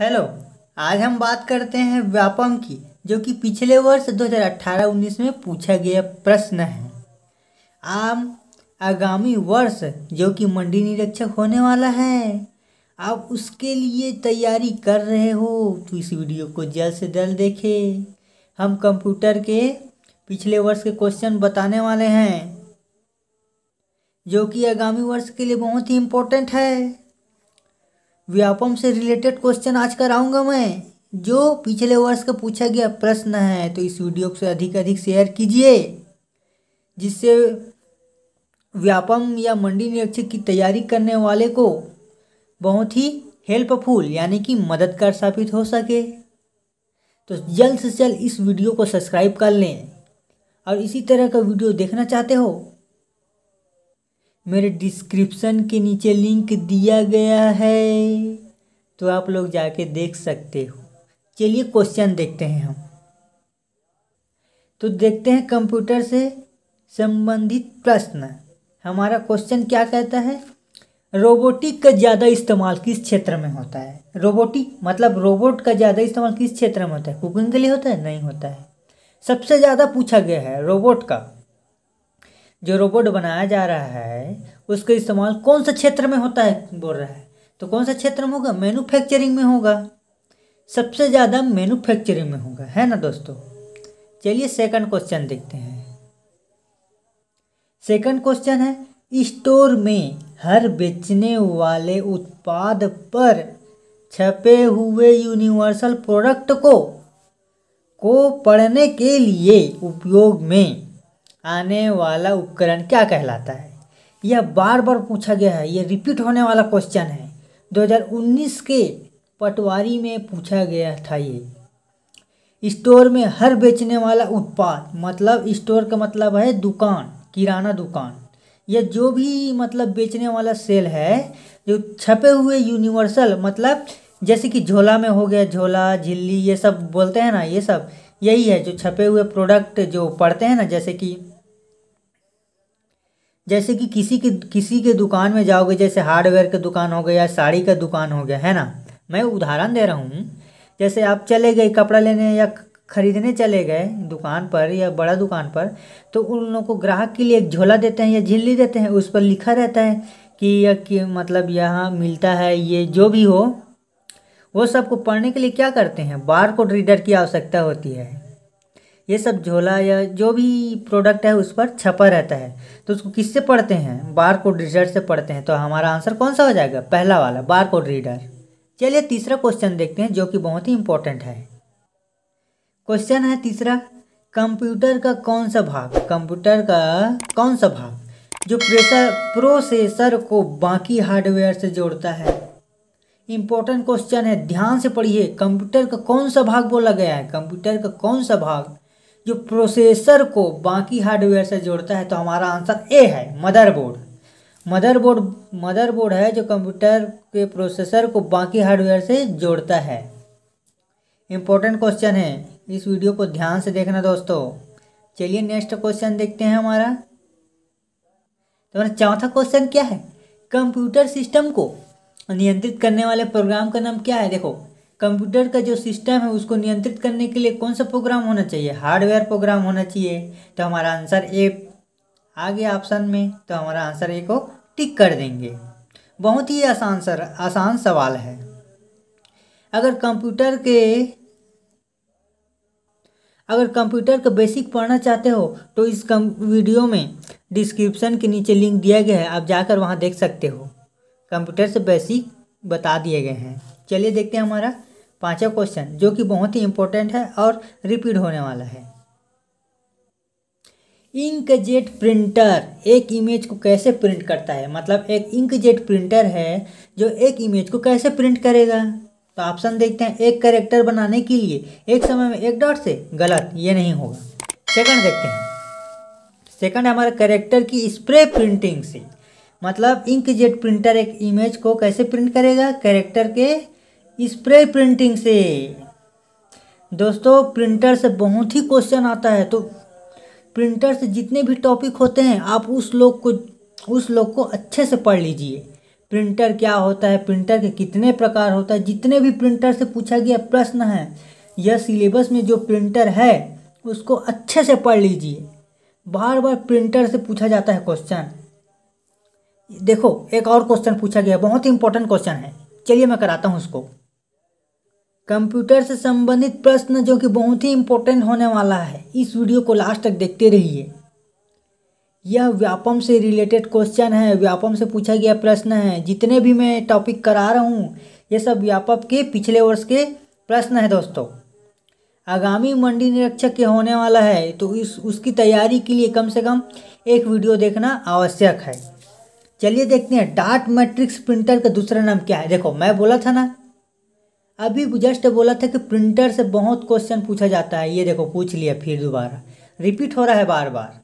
hello आज हम बात करते हैं व्यापम की जो कि पिछले वर्ष 2018-19 में पूछा गया प्रश्न है आम आगामी वर्ष जो कि मंडी निरीक्षक होने वाला है आप उसके लिए तैयारी कर रहे हो तो इस वीडियो को जल्द से जल्द देखें हम कंप्यूटर के पिछले वर्ष के क्वेश्चन बताने वाले हैं जो कि आगामी वर्ष के लिए बहुत ही इम्पोर्टेंट है व्यापम से रिलेटेड क्वेश्चन आज कराऊंगा मैं जो पिछले वर्ष का पूछा गया प्रश्न है तो इस वीडियो को अधिक अधिक शेयर कीजिए जिससे व्यापम या मंडी निरीक्षक की तैयारी करने वाले को बहुत ही हेल्पफुल यानी कि मददगार साबित हो सके तो जल्द से जल्द इस वीडियो को सब्सक्राइब कर लें और इसी तरह का वीडियो देखना चाहते हो मेरे डिस्क्रिप्शन के नीचे लिंक दिया गया है तो आप लोग जाके देख सकते हो चलिए क्वेश्चन देखते हैं हम तो देखते हैं कंप्यूटर से संबंधित प्रश्न हमारा क्वेश्चन क्या कहता है रोबोटिक का ज़्यादा इस्तेमाल किस क्षेत्र में होता है रोबोटिक मतलब रोबोट का ज़्यादा इस्तेमाल किस क्षेत्र में होता है कुकिंग के लिए होता है नहीं होता है सबसे ज़्यादा पूछा गया है रोबोट का जो रोबोट बनाया जा रहा है उसका इस्तेमाल कौन सा क्षेत्र में होता है बोल रहा है तो कौन सा क्षेत्र में होगा मैन्युफैक्चरिंग में होगा सबसे ज़्यादा मैन्युफैक्चरिंग में होगा है ना दोस्तों चलिए सेकंड क्वेश्चन देखते हैं सेकंड क्वेश्चन है स्टोर में हर बेचने वाले उत्पाद पर छपे हुए यूनिवर्सल प्रोडक्ट को को पढ़ने के लिए उपयोग में आने वाला उपकरण क्या कहलाता है यह बार बार पूछा गया है यह रिपीट होने वाला क्वेश्चन है 2019 के पटवारी में पूछा गया था ये स्टोर में हर बेचने वाला उत्पाद मतलब स्टोर का मतलब है दुकान किराना दुकान या जो भी मतलब बेचने वाला सेल है जो छपे हुए यूनिवर्सल मतलब जैसे कि झोला में हो गया झोला झिल्ली ये सब बोलते हैं ना ये सब यही है जो छपे हुए प्रोडक्ट जो पढ़ते हैं ना जैसे कि जैसे कि किसी के किसी के दुकान में जाओगे जैसे हार्डवेयर के दुकान हो गया साड़ी का दुकान हो गया है ना मैं उदाहरण दे रहा हूँ जैसे आप चले गए कपड़ा लेने या खरीदने चले गए दुकान पर या बड़ा दुकान पर तो उन लोगों को ग्राहक के लिए एक झोला देते हैं या झिल्ली देते हैं उस पर लिखा रहता है कि यह कि मतलब यहाँ मिलता है ये जो भी हो वो सबको पढ़ने के लिए क्या करते हैं बार कोड रीडर की आवश्यकता होती है ये सब झोला या जो भी प्रोडक्ट है उस पर छपा रहता है तो उसको किससे पढ़ते हैं बार कोड रीडर से पढ़ते हैं तो हमारा आंसर कौन सा हो जाएगा पहला वाला बार कोड रीडर चलिए तीसरा क्वेश्चन देखते हैं जो कि बहुत ही इंपॉर्टेंट है क्वेश्चन है तीसरा कंप्यूटर का कौन सा भाग कंप्यूटर का कौन सा भाग जो प्रेसर प्रोसेसर को बाकी हार्डवेयर से जोड़ता है इम्पोर्टेंट क्वेश्चन है ध्यान से पढ़िए कंप्यूटर का कौन सा भाग बोला गया है कंप्यूटर का कौन सा भाग जो प्रोसेसर को बाकी हार्डवेयर से जोड़ता है तो हमारा आंसर ए है मदरबोर्ड मदरबोर्ड मदरबोर्ड है जो कंप्यूटर के प्रोसेसर को बाकी हार्डवेयर से जोड़ता है इम्पोर्टेंट क्वेश्चन है इस वीडियो को ध्यान से देखना दोस्तों चलिए नेक्स्ट क्वेश्चन देखते हैं हमारा तो हमारा चौथा क्वेश्चन क्या है कंप्यूटर सिस्टम को नियंत्रित करने वाले प्रोग्राम का नाम क्या है देखो कंप्यूटर का जो सिस्टम है उसको नियंत्रित करने के लिए कौन सा प्रोग्राम होना चाहिए हार्डवेयर प्रोग्राम होना चाहिए तो हमारा आंसर ए आ गया ऑप्शन में तो हमारा आंसर ए को टिक कर देंगे बहुत ही आसान सर आसान सवाल है अगर कंप्यूटर के अगर कंप्यूटर का बेसिक पढ़ना चाहते हो तो इस कम वीडियो में डिस्क्रिप्शन के नीचे लिंक दिया गया है आप जाकर वहाँ देख सकते हो कंप्यूटर से बेसिक बता दिए गए हैं चलिए देखते हैं हमारा पाँचवा क्वेश्चन जो कि बहुत ही इंपॉर्टेंट है और रिपीट होने वाला है इंकजेट प्रिंटर एक इमेज को कैसे प्रिंट करता है मतलब एक इंकजेट प्रिंटर है जो एक इमेज को कैसे प्रिंट करेगा तो ऑप्शन देखते हैं एक करेक्टर बनाने के लिए एक समय में एक डॉट से गलत ये नहीं होगा सेकंड देखते हैं सेकंड हमारा करेक्टर की स्प्रे प्रिंटिंग से मतलब इंकजेट प्रिंटर एक इमेज को कैसे प्रिंट करेगा करेक्टर के स्प्रे प्रिंटिंग से दोस्तों प्रिंटर से बहुत ही क्वेश्चन आता है तो प्रिंटर से जितने भी टॉपिक होते हैं आप उस लोग को उस लोग को अच्छे से पढ़ लीजिए प्रिंटर क्या होता है प्रिंटर के कितने प्रकार होता है जितने भी प्रिंटर से पूछा गया प्रश्न है यह सिलेबस में जो प्रिंटर है उसको अच्छे से पढ़ लीजिए बार बार प्रिंटर से पूछा जाता है क्वेश्चन देखो एक और क्वेश्चन पूछा गया बहुत ही इंपॉर्टेंट क्वेश्चन है चलिए मैं कराता हूँ उसको कंप्यूटर से संबंधित प्रश्न जो कि बहुत ही इम्पोर्टेंट होने वाला है इस वीडियो को लास्ट तक देखते रहिए यह व्यापम से रिलेटेड क्वेश्चन है व्यापम से पूछा गया प्रश्न है जितने भी मैं टॉपिक करा रहा हूँ ये सब व्यापक के पिछले वर्ष के प्रश्न है दोस्तों आगामी मंडी निरीक्षक के होने वाला है तो इस उसकी तैयारी के लिए कम से कम एक वीडियो देखना आवश्यक है चलिए देखते हैं डाट मैट्रिक्स प्रिंटर का दूसरा नाम क्या है देखो मैं बोला था ना अभी जस्ट बोला था कि प्रिंटर से बहुत क्वेश्चन पूछा जाता है ये देखो पूछ लिया फिर दोबारा रिपीट हो रहा है बार बार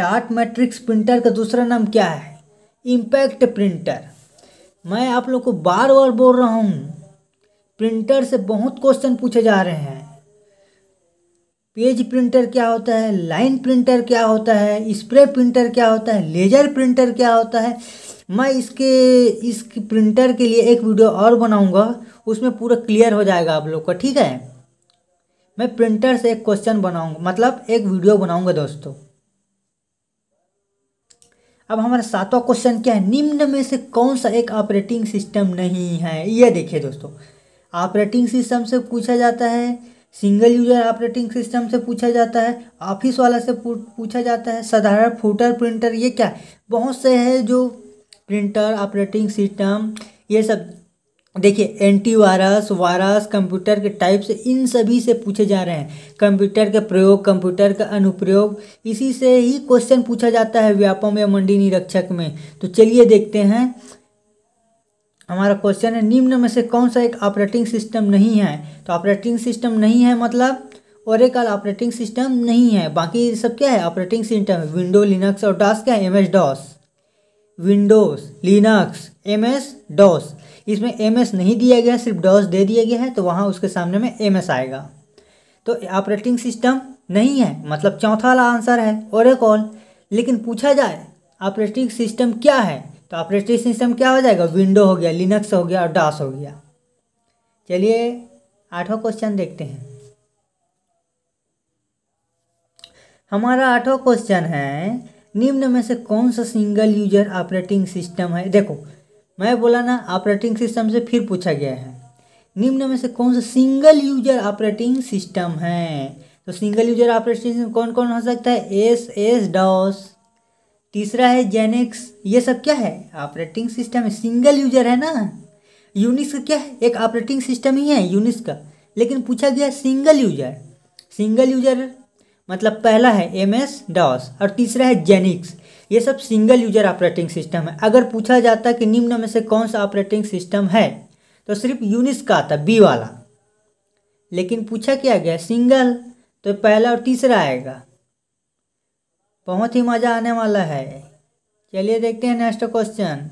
डाट मैट्रिक्स प्रिंटर का दूसरा नाम क्या है इम्पैक्ट प्रिंटर मैं आप लोग को बार बार बोल रहा हूँ प्रिंटर से बहुत क्वेश्चन पूछे जा रहे हैं पेज प्रिंटर क्या होता है लाइन प्रिंटर क्या होता है स्प्रे प्रिंटर क्या होता है लेजर प्रिंटर क्या होता है मैं इसके इस प्रिंटर के लिए एक वीडियो और बनाऊंगा उसमें पूरा क्लियर हो जाएगा आप लोग का ठीक है मैं प्रिंटर से एक क्वेश्चन बनाऊंगा मतलब एक वीडियो बनाऊंगा दोस्तों अब हमारा सातवां क्वेश्चन क्या है निम्न में से कौन सा एक ऑपरेटिंग सिस्टम नहीं है ये देखिए दोस्तों ऑपरेटिंग सिस्टम से पूछा जाता है सिंगल यूजर ऑपरेटिंग सिस्टम से पूछा जाता है ऑफिस वाला से पूछा जाता है साधारण फूटर प्रिंटर ये क्या है बहुत से है जो प्रिंटर ऑपरेटिंग सिस्टम ये सब देखिए एंटीवायरस वायरस कंप्यूटर के टाइप्स इन सभी से पूछे जा रहे हैं कंप्यूटर के प्रयोग कंप्यूटर का अनुप्रयोग इसी से ही क्वेश्चन पूछा जाता है व्यापम या मंडी निरीक्षक में तो चलिए देखते हैं हमारा क्वेश्चन है निम्न में से कौन सा एक ऑपरेटिंग सिस्टम नहीं है तो ऑपरेटिंग सिस्टम नहीं है मतलब और एक ऑपरेटिंग सिस्टम नहीं है बाकी सब क्या है ऑपरेटिंग सिस्टम विंडो लिनक्स और डॉस क्या है M S DOS Windows Linux M S DOS इसमें एम एस नहीं दिया गया सिर्फ डॉस दे दिया गया है तो वहाँ उसके सामने में एम एस आएगा तो ऑपरेटिंग सिस्टम नहीं है मतलब चौथा वाला आंसर है ओरेकॉल लेकिन पूछा जाए ऑपरेटिंग सिस्टम क्या है तो ऑपरेटिंग सिस्टम क्या हो जाएगा विंडो हो गया लिनक्स हो गया और डॉस हो गया चलिए आठवां क्वेश्चन देखते हैं हमारा आठवां क्वेश्चन है निम्न में से कौन सा सिंगल यूजर ऑपरेटिंग सिस्टम है देखो मैं बोला ना ऑपरेटिंग सिस्टम से फिर पूछा गया है निम्न में से कौन सा सिंगल यूजर ऑपरेटिंग सिस्टम है तो सिंगल यूजर ऑपरेटिंग सिस्टम कौन कौन हो सकता है एस एस डॉस तीसरा है जेनेक्स ये सब क्या है ऑपरेटिंग सिस्टम है सिंगल यूजर है ना यूनिक्स का क्या है एक ऑपरेटिंग सिस्टम ही है यूनिक्स का लेकिन पूछा गया सिंगल यूजर सिंगल यूजर मतलब पहला है एम एस डॉस और तीसरा है जेनिक्स ये सब सिंगल यूजर ऑपरेटिंग सिस्टम है अगर पूछा जाता कि निम्न में से कौन सा ऑपरेटिंग सिस्टम है तो सिर्फ यूनिस का आता बी वाला लेकिन पूछा क्या गया सिंगल तो पहला और तीसरा आएगा बहुत ही मज़ा आने वाला है चलिए देखते हैं नेक्स्ट क्वेश्चन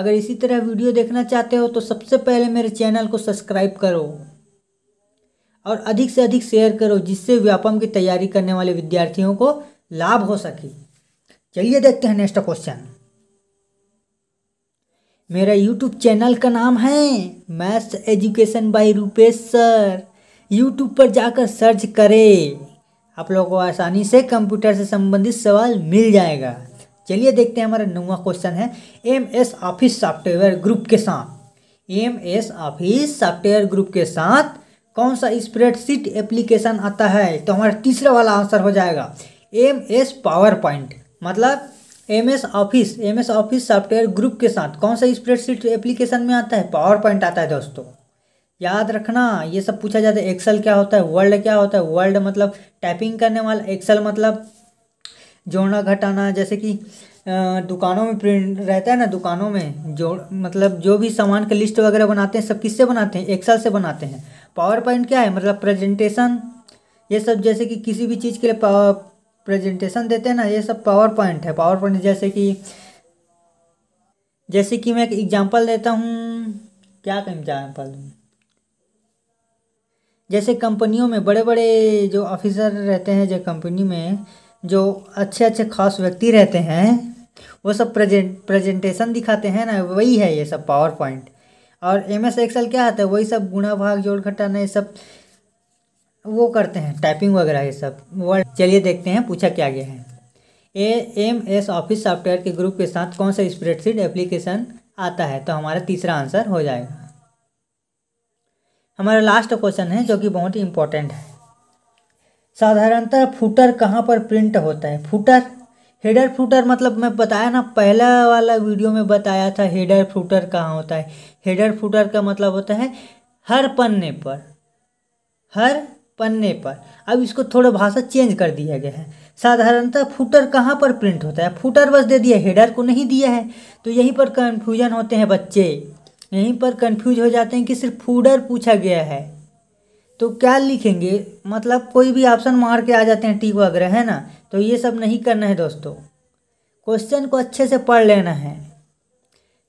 अगर इसी तरह वीडियो देखना चाहते हो तो सबसे पहले मेरे चैनल को सब्सक्राइब करो और अधिक से अधिक शेयर करो जिससे व्यापम की तैयारी करने वाले विद्यार्थियों को लाभ हो सके चलिए देखते हैं नेक्स्ट क्वेश्चन मेरा यूट्यूब चैनल का नाम है maths education by Rupesh sir YouTube पर जाकर सर्च करें आप लोगों को आसानी से कंप्यूटर से संबंधित सवाल मिल जाएगा चलिए देखते हैं हमारा नौवा क्वेश्चन है M S office software group के साथ M S office software group के साथ कौन सा स्प्रेडशीट एप्लीकेशन आता है तो हमारा तीसरा वाला आंसर हो जाएगा एम एस पावर पॉइंट मतलब M S office M S office software group के साथ कौन सा स्प्रेडशीट एप्लीकेशन में आता है पावर पॉइंट आता है दोस्तों याद रखना ये सब पूछा जाता है एक्सेल क्या होता है वर्ल्ड क्या होता है वर्ल्ड मतलब टाइपिंग करने वाला एक्सेल मतलब जोड़ना घटाना जैसे कि दुकानों में प्रिंट रहता है ना दुकानों में जो मतलब जो भी सामान का लिस्ट वगैरह बनाते हैं सब किससे बनाते हैं एक्सेल से बनाते हैं पावर पॉइंट क्या है मतलब प्रेजेंटेशन ये सब जैसे कि किसी भी चीज़ के लिए प्रेजेंटेशन देते हैं ना ये सब पावर पॉइंट है पावर पॉइंट जैसे कि जैसे कि मैं एक एग्जांपल देता हूँ क्या एग्जांपल दूँ जैसे कंपनियों में बड़े बड़े जो ऑफिसर रहते हैं जो कंपनी में जो अच्छे अच्छे खास व्यक्ति रहते हैं वो सब प्रेजेंट प्रेजेंटेशन दिखाते हैं ना वही है ये सब पावर पॉइंट और एम एस एक्सल क्या आता है वही सब गुणा भाग जोड़ घटाना ये सब वो करते हैं टाइपिंग वगैरह ये सब वर्ड चलिए देखते हैं पूछा क्या गया है ए एम एस ऑफिस सॉफ्टवेयर के ग्रुप के साथ कौन सा स्प्रेडशीट एप्लीकेशन आता है तो हमारा तीसरा आंसर हो जाएगा हमारा लास्ट क्वेश्चन है जो कि बहुत ही इम्पोर्टेंट है साधारणतः फुटर कहाँ पर प्रिंट होता है फुटर हेडर फुटर मतलब मैं बताया ना पहला वाला वीडियो में बताया था हेडर फुटर कहाँ होता है हेडर फुटर का मतलब होता है हर पन्ने पर हर पन्ने पर अब इसको थोड़ा भाषा चेंज कर दिया गया है साधारणतः फुटर कहाँ पर प्रिंट होता है फुटर बस दे दिया हेडर को नहीं दिया है तो यहीं पर कन्फ्यूजन होते हैं बच्चे यहीं पर कन्फ्यूज हो जाते हैं कि सिर्फ फूडर पूछा गया है तो क्या लिखेंगे मतलब कोई भी ऑप्शन मार के आ जाते हैं टिक वगैरह है ना तो ये सब नहीं करना है दोस्तों क्वेश्चन को अच्छे से पढ़ लेना है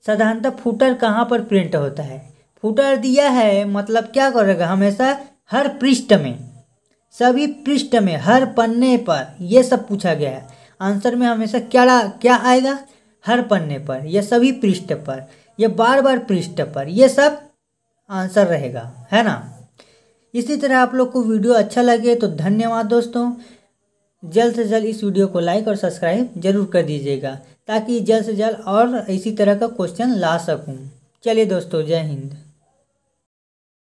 साधारणतः फुटर कहाँ पर प्रिंट होता है फुटर दिया है मतलब क्या करेगा हमेशा हर पृष्ठ में सभी पृष्ठ में हर पन्ने पर यह सब पूछा गया है आंसर में हमेशा क्या क्या आएगा हर पन्ने पर यह सभी पृष्ठ पर यह बार बार पृष्ठ पर यह सब आंसर रहेगा है ना इसी तरह आप लोग को वीडियो अच्छा लगे तो धन्यवाद दोस्तों जल्द से जल्द इस वीडियो को लाइक और सब्सक्राइब जरूर कर दीजिएगा ताकि जल्द से जल्द और इसी तरह का क्वेश्चन ला सकूं चलिए दोस्तों जय हिंद